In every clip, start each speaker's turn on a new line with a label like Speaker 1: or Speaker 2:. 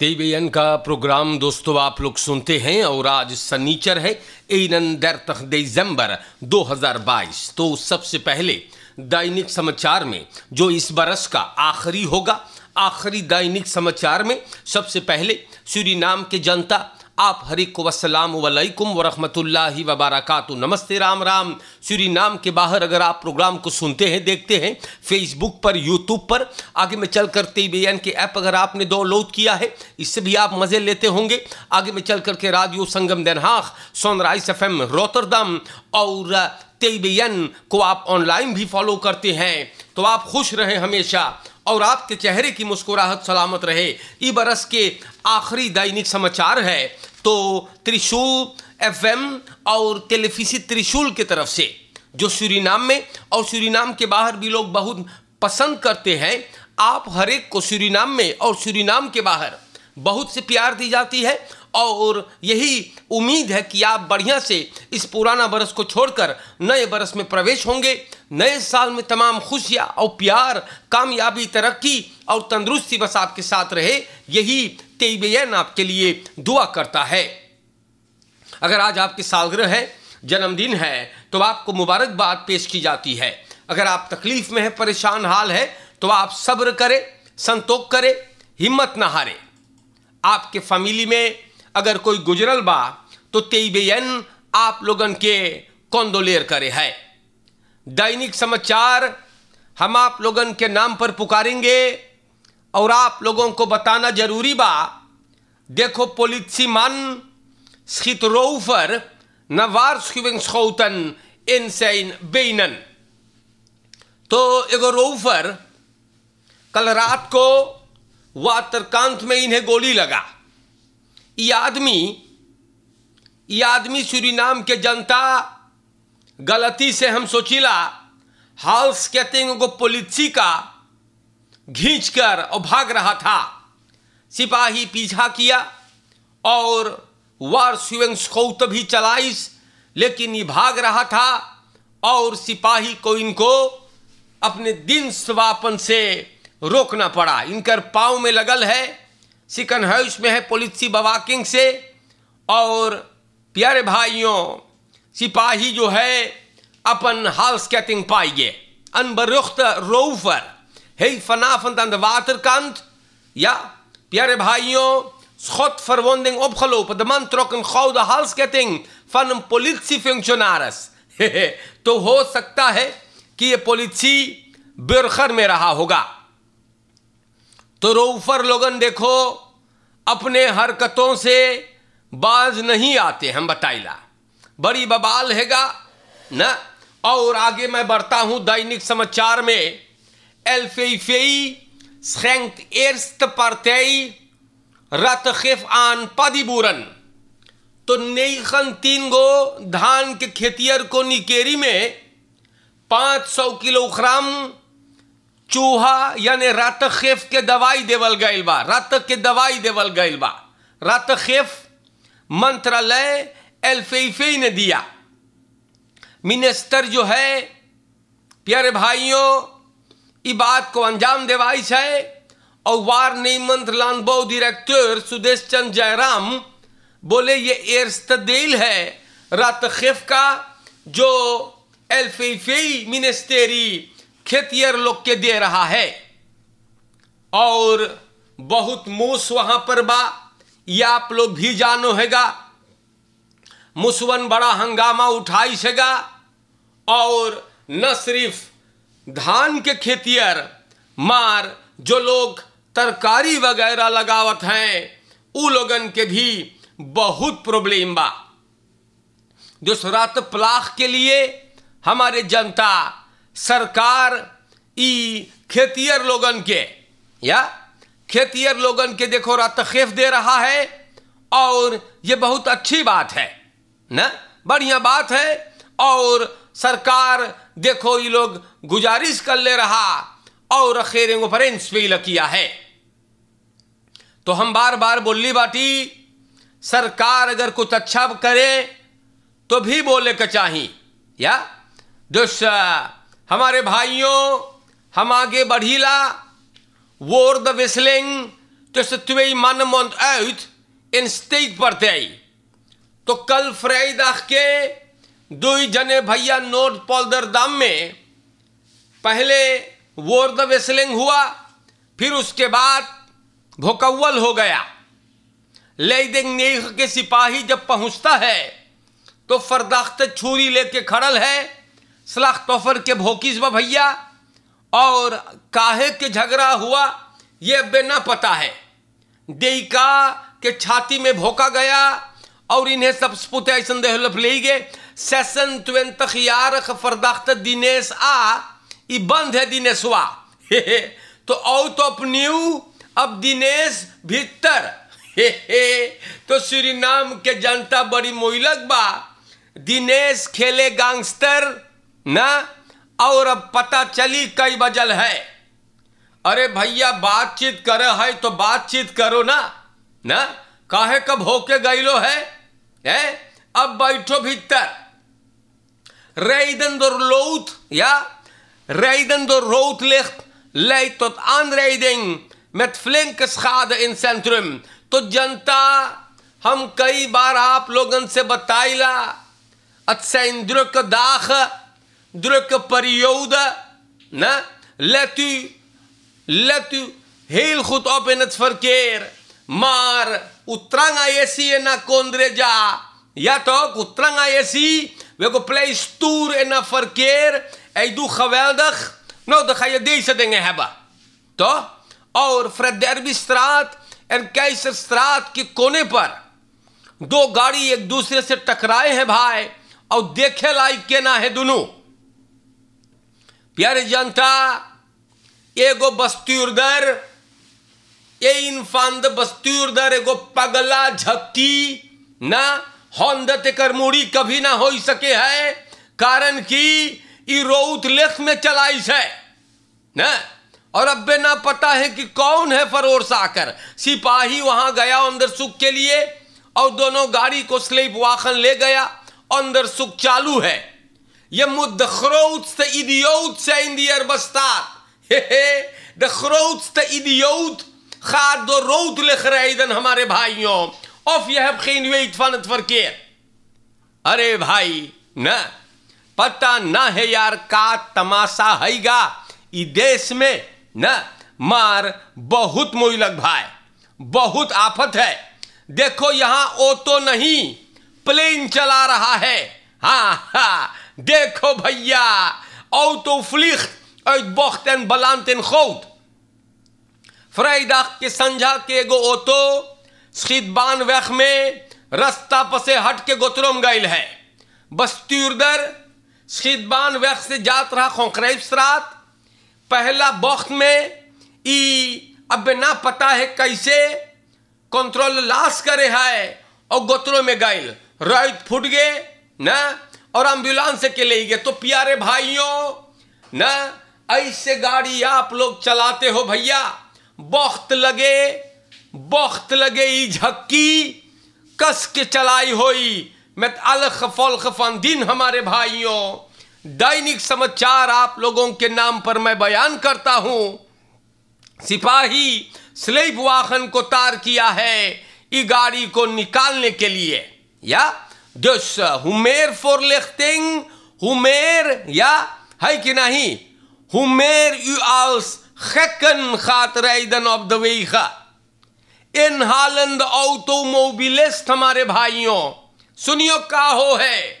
Speaker 1: देवयन का प्रोग्राम दोस्तों आप लोग सुनते हैं और आज सनीचर है एन दर तक दिसंबर 2022 तो सबसे पहले दैनिक समाचार में जो इस बरस का आखिरी होगा आखिरी दैनिक समाचार में सबसे पहले नाम के जनता आप हरी को वसलाम वालेकुम वरहमतुल्ला वबारक नमस्ते राम राम श्री नाम के बाहर अगर आप प्रोग्राम को सुनते हैं देखते हैं फेसबुक पर यूट्यूब पर आगे में चल कर एन के ऐप अगर आपने डाउनलोड किया है इससे भी आप मज़े लेते होंगे आगे में चल करके radio Sangam Den Haag sunrise F M Rotterdam और तेबीएन को आप ऑनलाइन भी फॉलो करते हैं तो आप खुश रहें हमेशा और आपके चेहरे की मुस्कुराहट सलामत रहे ई बरस के आखिरी दैनिक समाचार है तो त्रिशूल एफ और तेलेफिसी त्रिशूल की तरफ से जो सूरीनाम में और सूरीनाम के बाहर भी लोग बहुत पसंद करते हैं आप हर एक को सूरीनाम में और सूरीनाम के बाहर बहुत से प्यार दी जाती है और यही उम्मीद है कि आप बढ़िया से इस पुराना बरस को छोड़कर नए बरस में प्रवेश होंगे नए साल में तमाम खुशियाँ और प्यार कामयाबी तरक्की और तंदुरुस्ती बस आपके साथ रहे यही तेबैन आपके लिए दुआ करता है अगर आज आपकी सालगिरह है जन्मदिन है तो आपको मुबारकबाद पेश की जाती है अगर आप तकलीफ़ में है परेशान हाल है तो आप सब्र करें संतोख करें हिम्मत न हारे आपके फैमिली में अगर कोई गुजरल बा तो तेईबेन आप लोगन के कौंदोलेर करे है दैनिक समाचार हम आप लोगन के नाम पर पुकारेंगे और आप लोगों को बताना जरूरी बा देखो पोलित्सीमान schitterover naar waarschuwingsschoten in zijn बेनन तो एगो रोफर कल रात को वातरकांत में इन्हें गोली लगा ये आदमी ये आदमी सूरीनाम के जनता गलती से हम सोचिला हाउस कहते हैं पोलिसी का घींचकर और भाग रहा था सिपाही पीछा किया और वार शिवंग स्कौत भी चलाइस लेकिन ये भाग रहा था और सिपाही को इनको अपने दिन स्वापन से रोकना पड़ा इनकर पाँव में लगल है सिकन हाउस में है पुलिसी बवाकिंग से और प्यारे भाइयों सिपाही जो है अपन हाउस कैटिंग पाइए अनबरुख्त रोफर Hey vanavond aan de waterkant. Ja, Pierre Bhaio, schotverwonding opgelopen. De man trok een gouden halsketting van een politiefunctionaris. तो हो सकता है कि ये पोलिसी बेरखर में रहा होगा तो रोफर लोगन देखो अपने हरकतों से बाज नहीं आते हम बताइला बड़ी बबाल हैगा ना और आगे मैं बढ़ता हूँ दैनिक समाचार में LVV schenkt eerste partij ratgif aan Padiburan. तो नईखन तीन गो धान के खेतियर को निकेरी में 500 किलोग्राम चूहा यानी रातखेफ के दवाई देवल गईल बा रात के दवाई देवल गईल बा रातखेफ मंत्रालय एल्फेफे ने दिया मिनिस्टर जो है प्यारे भाइयों इ बात को अंजाम देवाई है और वार मंत्र लानबो डायरेक्टर सुदेश चंद जयराम बोले ये एर्स्तदील है रात खिफ का जो एल्फीफी मिनिस्टेरी खेतियर लोग के दे रहा है और बहुत मूस वहां पर बा ये आप लोग भी जानो हैगा मुसवन बड़ा हंगामा उठाई सेगा और न सिर्फ धान के खेतियर मार जो लोग तरकारी वगैरह लगावत हैं उ लोगन के भी बहुत प्रॉब्लम बा जो सुरात प्लाख के लिए हमारे जनता सरकार ई खेतियर लोगन के या खेतियर लोगन के देखो खेफ दे रहा है और ये बहुत अच्छी बात है ना बढ़िया बात है और सरकार देखो ये लोग गुजारिश कर ले रहा और अखेरे रेफरेंस फेल किया है तो हम बार बार बोली बाटी सरकार अगर कुछ अच्छा करे तो भी बोले का चाहिए या जो हमारे भाइयों हम आगे बढ़ीला वोर द विस्लिंग तो तुवे मन मंद आउट इन स्टेक पड़ते तो कल फ्राइdag के दुई जने भैया नोट पौलदर दाम में पहले वोर द वेस्लिंग हुआ फिर उसके बाद भोकवल हो गया लेदिंग नेह के सिपाही जब पहुंचता है तो फरदाख्त छुरी लेके खड़ल है सलाख तोफर के भोकिस भैया और काहे के झगड़ा हुआ ये बेना पता है देयिका के छाती में भोका गया और इन्हें सब सपूत ऐसा देहलफ ले गए session 20 jarig verdachte Dines A, die है दिनेशवा तो आउट ऑफ न्यू अब दिनेश भीतर हे हे तो श्रीनाम के जनता बड़ी मोइलक बा दिनेश खेले गैंगस्टर ना और अब पता चली कई बजल है अरे भैया बातचीत करे है तो बातचीत करो ना ना काहे कब होके गईलो है, है? अब बैठो भीतर Rijden door lood, ja. Rijden door rood licht leidt tot aanrijding met flinke schade in centrum. Tot janta, ham kai baar aap se bataila. Het zijn drukke dagen, drukke perioden. Ne? Let u, let u heel goed op in het verkeer. Maar, utranga yesi na kondreja. Ja toch, utranga zie We gaan play stoer en verkeer. En je doet geweldig. Nou, dan ga je deze dingen hebben. Toch? और फ्रेडरबी स्त्रात and कैसर स्त्रात के कोने पर दो गाड़ी एक दूसरे से टकराए हैं भाई और देखे लायक के ना है दोनों प्यारे जनता एगो बस्ती उर्दर ये इनफान बस्ती उर्दर एगो पगला झपकी ना हंदत तेकर मूड़ी कभी ना हो सके है कारण कि रोत लेख में चलाई है ना? और अब बे ना पता है कि कौन है फरोर साकर सिपाही वहां गया अंदर सुख के लिए और दोनों गाड़ी को स्लेप वाखन ले गया अंदर सुख चालू है ये मुद्दखरोत से इदियोत से इन बस्तार हे हे दखरोत से इदियोत खाद रोत लिख रहे हमारे भाइयों Of je hebt geen weet van het verkeer. अरे bhai, na, pata na hai yaar ka तमाशा hai ga, देश des mein, na, maar bahut भाई बहुत आफत है देखो यहाँ ओ तो नहीं प्लेन चला रहा है हाँ ha, देखो भैया ओ तो vliegt uit bocht en belandt in goot. Vrijdag ke Sanja ke go auto, स्थितबान वैख में रास्ता पसे हट के गोत्रोम गायल है बस्तीदर स्थितबान वैख से जात रहा खोखरेब सरात पहला बख्त में ई अब ना पता है कैसे कंट्रोल लाश करे है और गोतरों में गायल राइट फूट गए ना और एम्बुलेंस के ले गए तो प्यारे भाइयों ना ऐसे गाड़ी आप लोग चलाते हो भैया बख्त लगे बख्त लगे झक्की कस के चलाई होई मत अलख फन दिन हमारे भाइयों दैनिक समाचार आप लोगों के नाम पर मैं बयान करता हूं सिपाही स्लेब वाहन को तार किया है ई गाड़ी को निकालने के लिए या दस हुमेर फॉर लेखिंग हुमेर या है कि नहीं हुमेर यू आल्स खेकन खात रेदन ऑफ द वेखा Inhalende automobilist, hamare bhaiyon. भाइयों सुनियो का हो है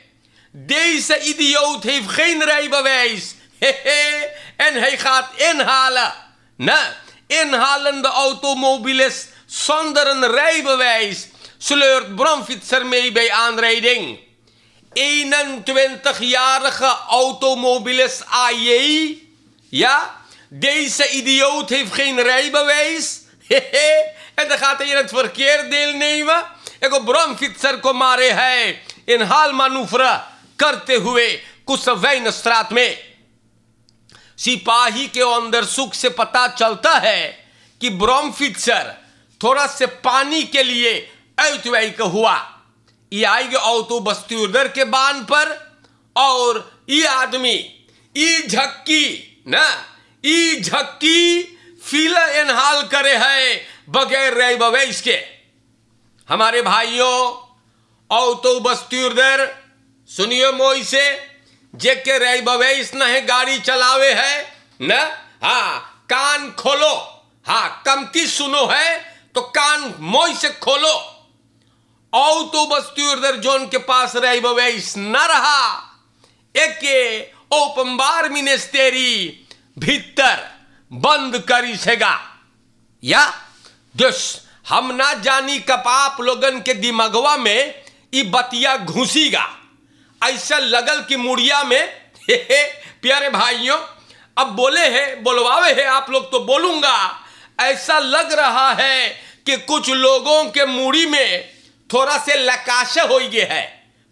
Speaker 1: Deze heeft geen rijbewijs. en hij gaat inhalen. Nee, inhalende automobilist zonder een rijbewijs sleurt bromfietser mee bij aanrijding. 21-jarige automobilist AJ. Ja, deze idioot heeft geen rijbewijs. En dan gaat hij in het verkeer deelnemen. एक ब्रॉमफिक्सर को मारे है इन हाल मानूफरा करते हुए कुछ van स्त्रात में सिपाही के अंदर सुख से पता चलता है कि ब्रॉमफिक्सर थोड़ा से पानी के लिए ऐतवैक हुआ ये आएंगे और तो बस्ती उधर के बांध पर और ये आदमी ई झक्की ना ई झक्की फीला एनहाल करे है बगैर रे बवे इसके हमारे भाइयों औ तो बस्तीर सुनियो मोई से जे के रे बवे इस है गाड़ी चलावे है न हाँ कान खोलो हाँ कमती सुनो है तो कान मोई से खोलो औ तो बस्तीर जोन के पास रे बवे इस न रहा एक ओपम्बार मिनेस्तेरी भीतर बंद करी सेगा या दस हम ना जानी कपाप लोगन के दिमगवा में ई बतिया घुसीगा ऐसा लगल कि मुड़िया में हे हे प्यारे भाइयों अब बोले हैं बोलवावे हैं आप लोग तो बोलूंगा ऐसा लग रहा है कि कुछ लोगों के मुड़ी में थोड़ा से लकाश हो गए है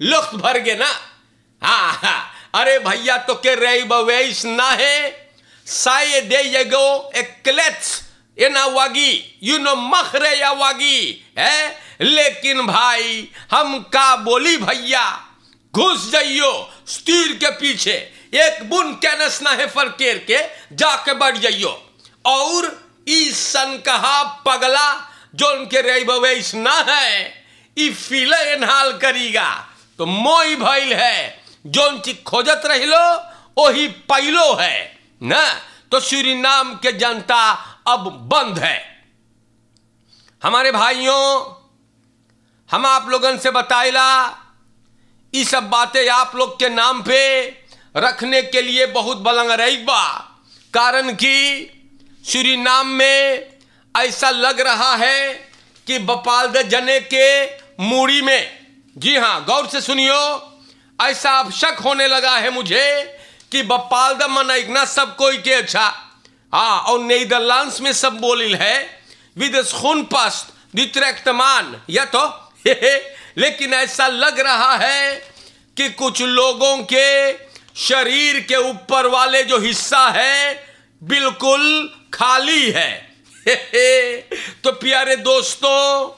Speaker 1: लुख भर गए ना हाँ हाँ अरे भैया तो के रे बवैस ना है ये गो एक क्लेट्स ना वागी यू नो मखरे या वागी है लेकिन भाई हम का बोली भैया घुस जाइयो स्तीर के पीछे एक बुन के नसना है फरकेर के जाके बढ़ जाइयो और इस कहा पगला जो उनके बवेश ना है ई एनहाल करीगा तो मोई भइल है जो चीज खोजत रहो वही पैलो है ना तो श्री नाम के जनता अब बंद है हमारे भाइयों हम आप लोगन से बताएला ये सब बातें आप लोग के नाम पे रखने के लिए बहुत बलंग बा कारण कि श्री नाम में ऐसा लग रहा है कि बपाल जने के मूड़ी में जी हाँ गौर से सुनियो ऐसा अब शक होने लगा है मुझे कि बपाल द मना सब कोई के अच्छा A, on Nederlands में symboliel है with een schoenpast, die trekt hem aan. Ja toch? लेकिन ऐसा लग रहा है कि कुछ लोगों के शरीर के ऊपर वाले जो हिस्सा है बिल्कुल खाली है तो प्यारे दोस्तों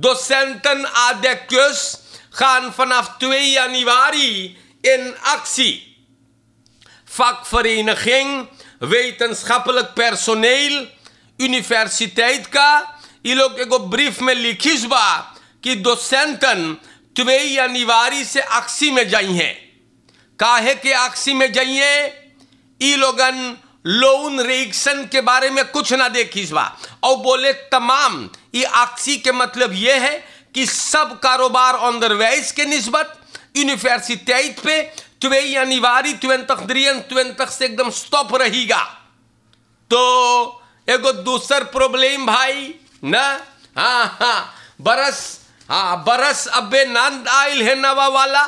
Speaker 1: docenten adequus gaan vanaf 2 januari in actie. Vakvereniging wetenschappelijk personeel universiteit ka इ लोग एगो ब्रीफ में लिखिस बा कि दोसेंटन त्वेई अनिवार्य से अक्सी में जाइए काहे के अक्सी में जाइए लोगन लोन रिएक्शन के बारे में कुछ ना देखी बा और बोले तमाम ये आक्सी के मतलब ये है कि सब कारोबार ऑन द के निस्बत यूनिवर्सिटी पे त्वे अनिवार्य त्वेन तक द्रियन त्वेन तक से एकदम स्टॉप रहेगा तो एगो दूसर प्रॉब्लम भाई न हाँ हाँ बरस हाँ बरस अबे नंद आयल है नवा वाला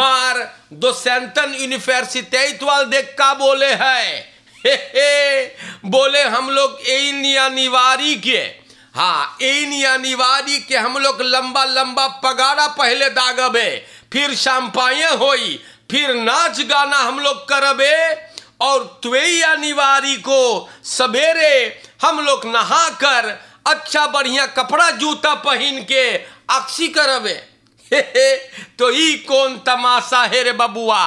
Speaker 1: मार दो सेंटन यूनिवर्सिटी वाल देख का बोले है हे हे बोले हम लोग एन अनिवार्य के हाँ एन अनिवार्य के हम लोग लंबा लंबा पगारा पहले दागबे फिर शैम्पाइए होई फिर नाच गाना हम लोग करबे और त्वेया निवारी को सवेरे हम लोग नहा कर अच्छा बढ़िया कपड़ा जूता पहन के अक्सी करबे तो ये कौन तमाशा है रे बबुआ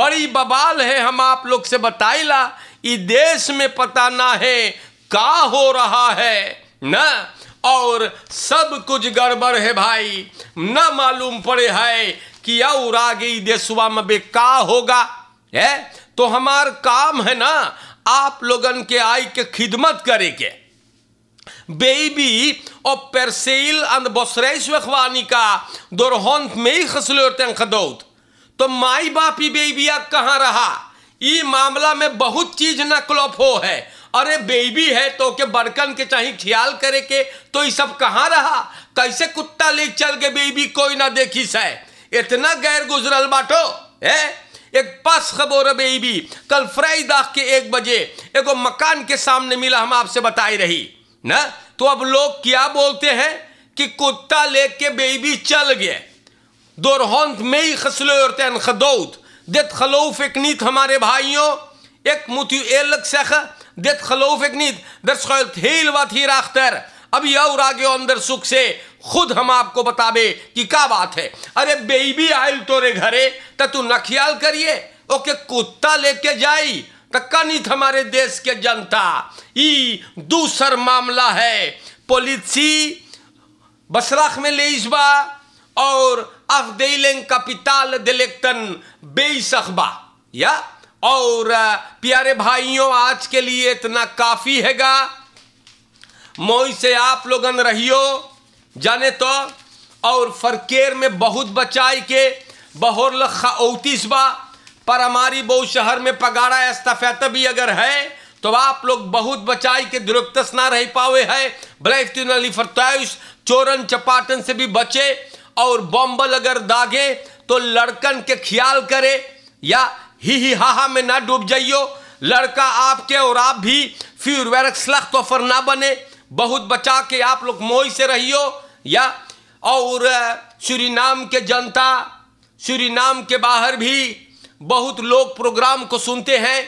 Speaker 1: बड़ी बबाल है हम आप लोग से बताइला देश में पता ना है का हो रहा है ना और सब कुछ गड़बड़ है भाई न मालूम पड़े है कि और आगे देशवा में का होगा है तो हमार काम है ना आप लोगन के आई के खिदमत करे के बेबी और पेरसेल अंध बसरेश का दोरहन में ही खसलोते खदौत तो माई बापी बेबिया कहाँ रहा ये मामला में बहुत चीज नकलोफो है अरे बेबी है तो के बर्कन के चाहे ख्याल करे के तो ये सब कहाँ रहा कैसे कुत्ता ले चल के बेबी कोई ना देखी सै इतना गैर गुजरल बाटो है एक पास खबोर बेबी कल फ्राइदाग के एक बजे एगो मकान के सामने मिला हम आपसे बताई रही ना तो अब लोग क्या बोलते हैं कि कुत्ता लेके बेबी चल गए दोरहन में ही खसलो और तेन खदौत देत खलौफ एक नीत हमारे भाइयों Ik moet u eerlijk zeggen, dit geloof ik niet. Er schuilt heel wat hierachter. अभी और आगे अंदर से खुद हम आपको बताबे कि क्या बात है अरे बेबी आयल तोरे घरे तो तू न करिए ओके कुत्ता लेके जाई तो कनित हमारे देश के जनता ई दूसर मामला है पोलिसी बसराख में ले इसबा और अफदेलें कपिताल दिलेक्तन बेसखबा या और प्यारे भाइयों आज के लिए इतना काफ़ी हैगा मोई से आप लोगन रहियो जाने तो और फरकेर में बहुत बचाई के बहोर लखा उतीस बा पर हमारी बहु शहर में पगाड़ा इस्तफेत भी अगर है तो आप लोग बहुत बचाई के दुरुक्तस ना रह पावे है ब्लैफ चोरन चपाटन से भी बचे और बॉम्बल अगर दागे तो लड़कन के ख्याल करे या ही ही हा हा में ना डूब जाइयो लड़का आपके और आप भी फिर वैरक सलख तोफर ना बने बहुत बचा के आप लोग मोई से रहियो या और नाम के जनता नाम के बाहर भी बहुत लोग प्रोग्राम को सुनते हैं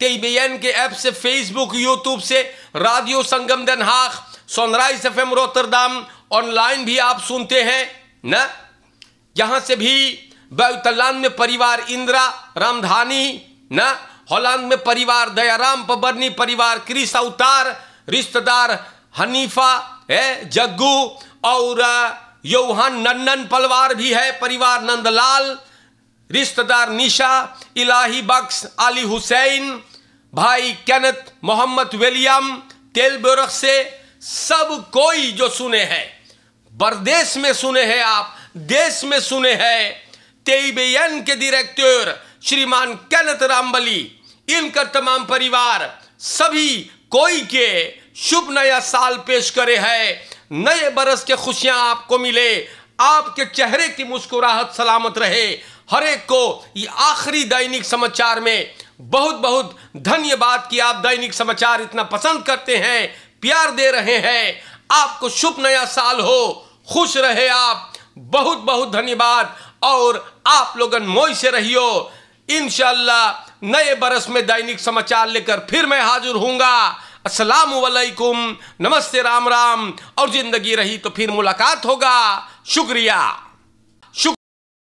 Speaker 1: टीबीएन के ऐप से फेसबुक यूट्यूब से radio Sangam Haag sunrise F M Rotterdam online भी आप सुनते हैं न यहाँ से भी बैतलान में परिवार इंदिरा रामधानी न होलांद में परिवार दयाराम पबरनी परिवार क्रिस अवतार रिश्तेदार हनीफा है जग्गू और यौहान नन्नन पलवार भी है परिवार नंदलाल रिश्तेदार निशा इलाही बख्श अली हुसैन भाई कैनत मोहम्मद विलियम तेल बोरख से सब कोई जो सुने हैं बरदेश में सुने हैं आप देश में सुने हैं TBN के डायरेक्टर श्रीमान कैनत रामबली इनका तमाम परिवार सभी कोई के शुभ नया साल पेश करे है नए बरस के खुशियां आपको मिले आपके चेहरे की मुस्कुराहट सलामत रहे हर एक को ये आखिरी दैनिक समाचार में बहुत बहुत धन्यवाद कि आप दैनिक समाचार इतना पसंद करते हैं प्यार दे रहे हैं आपको शुभ नया साल हो खुश रहे आप बहुत बहुत धन्यवाद और आप लोगन मोई से रहियो इनशाला नए बरस में दैनिक समाचार लेकर फिर मैं हाजिर हूँगा असलकुम नमस्ते राम राम और ज़िंदगी रही तो फिर मुलाकात होगा शुक्रिया